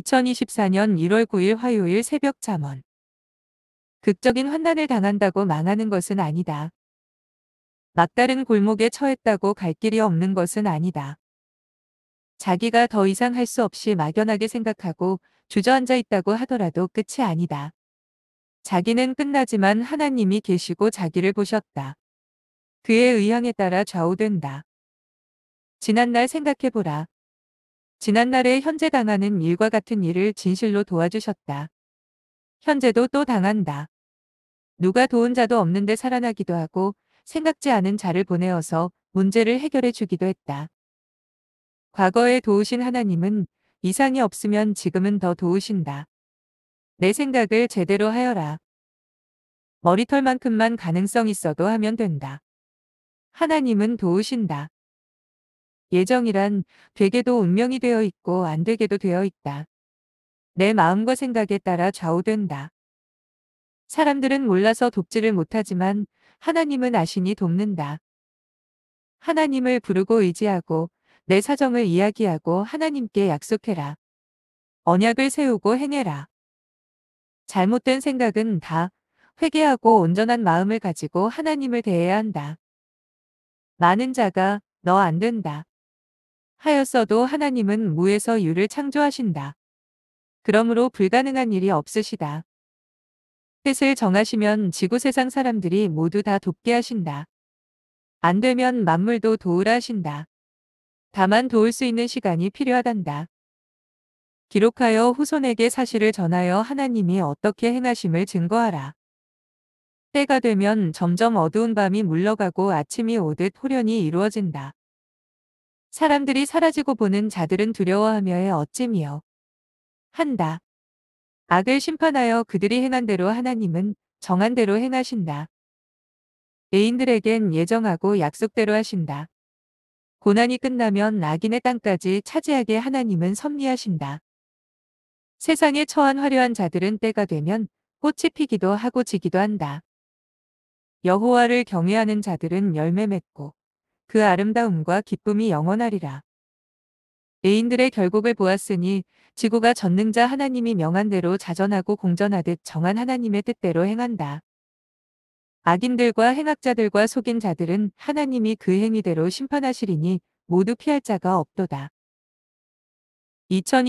2024년 1월 9일 화요일 새벽 잠언. 극적인 환난을 당한다고 망하는 것은 아니다. 막다른 골목에 처했다고 갈 길이 없는 것은 아니다. 자기가 더 이상 할 수 없이 막연하게 생각하고 주저앉아 있다고 하더라도 끝이 아니다. 자기는 끝나지만 하나님이 계시고 자기를 보셨다. 그의 의향에 따라 좌우된다. 지난날 생각해보라. 지난날에 현재 당하는 일과 같은 일을 진실로 도와주셨다. 현재도 또 당한다. 누가 도운 자도 없는데 살아나기도 하고 생각지 않은 자를 보내어서 문제를 해결해 주기도 했다. 과거에 도우신 하나님은 이상이 없으면 지금은 더 도우신다. 내 생각을 제대로 하여라. 머리털만큼만 가능성 있어도 하면 된다. 하나님은 도우신다. 예정이란 되게도 운명이 되어 있고 안 되게도 되어 있다. 내 마음과 생각에 따라 좌우된다. 사람들은 몰라서 돕지를 못하지만 하나님은 아시니 돕는다. 하나님을 부르고 의지하고 내 사정을 이야기하고 하나님께 약속해라. 언약을 세우고 행해라. 잘못된 생각은 다 회개하고 온전한 마음을 가지고 하나님을 대해야 한다. 많은 자가 너 안 된다. 하였어도 하나님은 무에서 유를 창조하신다. 그러므로 불가능한 일이 없으시다. 뜻을 정하시면 지구 세상 사람들이 모두 다 돕게 하신다. 안 되면 만물도 도우라 하신다. 다만 도울 수 있는 시간이 필요하단다. 기록하여 후손에게 사실을 전하여 하나님이 어떻게 행하심을 증거하라. 때가 되면 점점 어두운 밤이 물러가고 아침이 오듯 호련이 이루어진다. 사람들이 사라지고 보는 자들은 두려워하며의 어찌미요. 한다. 악을 심판하여 그들이 행한 대로 하나님은 정한 대로 행하신다. 애인들에겐 예정하고 약속대로 하신다. 고난이 끝나면 악인의 땅까지 차지하게 하나님은 섭리하신다. 세상에 처한 화려한 자들은 때가 되면 꽃이 피기도 하고 지기도 한다. 여호와를 경외하는 자들은 열매 맺고 그 아름다움과 기쁨이 영원하리라. 애인들의 결국을 보았으니 지구가 전능자 하나님이 명한 대로 자전하고 공전하듯 정한 하나님의 뜻대로 행한다. 악인들과 행악자들과 속인 자들은 하나님이 그 행위대로 심판하시리니 모두 피할 자가 없도다. 2 0 0